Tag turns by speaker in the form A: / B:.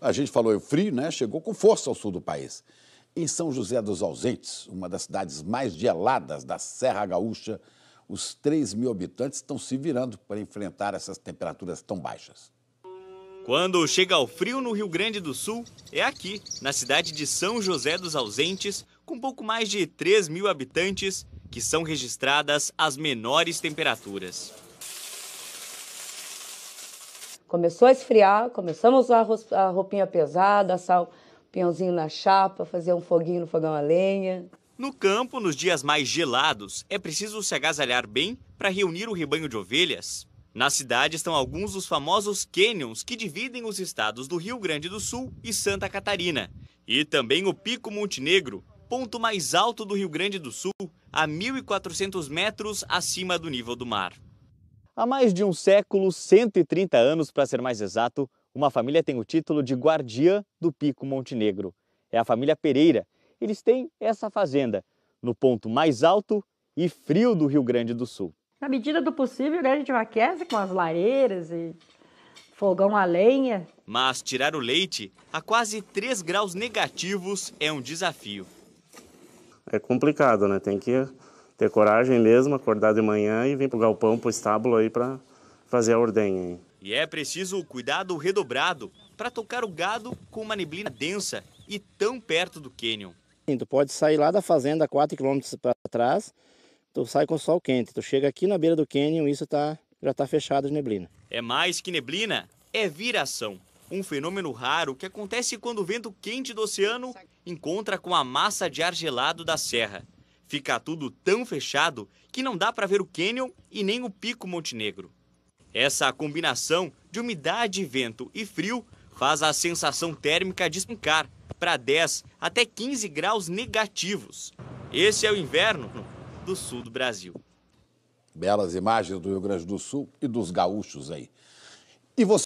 A: A gente falou, o frio né, chegou com força ao sul do país. Em São José dos Ausentes, uma das cidades mais geladas da Serra Gaúcha, os 3 mil habitantes estão se virando para enfrentar essas temperaturas tão baixas.
B: Quando chega ao frio no Rio Grande do Sul, é aqui, na cidade de São José dos Ausentes, com pouco mais de 3 mil habitantes, que são registradas as menores temperaturas. Começou a esfriar, começamos a usar a roupinha pesada, assar o pinhãozinho na chapa, fazer um foguinho no fogão a lenha. No campo, nos dias mais gelados, é preciso se agasalhar bem para reunir o rebanho de ovelhas. Na cidade estão alguns dos famosos canyons que dividem os estados do Rio Grande do Sul e Santa Catarina. E também o Pico Montenegro, ponto mais alto do Rio Grande do Sul, a 1.400 metros acima do nível do mar. Há mais de um século, 130 anos para ser mais exato, uma família tem o título de guardiã do Pico Montenegro. É a família Pereira. Eles têm essa fazenda, no ponto mais alto e frio do Rio Grande do Sul. Na medida do possível, né, a gente aquece com as lareiras e fogão a lenha. Mas tirar o leite a quase 3 graus negativos é um desafio. É complicado, né? Tem que ter coragem mesmo, acordar de manhã e vir pro galpão, pro estábulo aí para fazer a ordenha. E é preciso cuidado redobrado para tocar o gado com uma neblina densa e tão perto do cânion. Sim, tu pode sair lá da fazenda 4 km para trás, tu sai com o sol quente, tu chega aqui na beira do cânion e isso tá, já está fechado de neblina. É mais que neblina, é viração. Um fenômeno raro que acontece quando o vento quente do oceano encontra com a massa de ar gelado da serra. Fica tudo tão fechado que não dá para ver o cânion e nem o Pico Montenegro. Essa combinação de umidade, vento e frio faz a sensação térmica despencar para 10 até 15 graus negativos. Esse é o inverno do sul do Brasil.
A: Belas imagens do Rio Grande do Sul e dos gaúchos aí. E você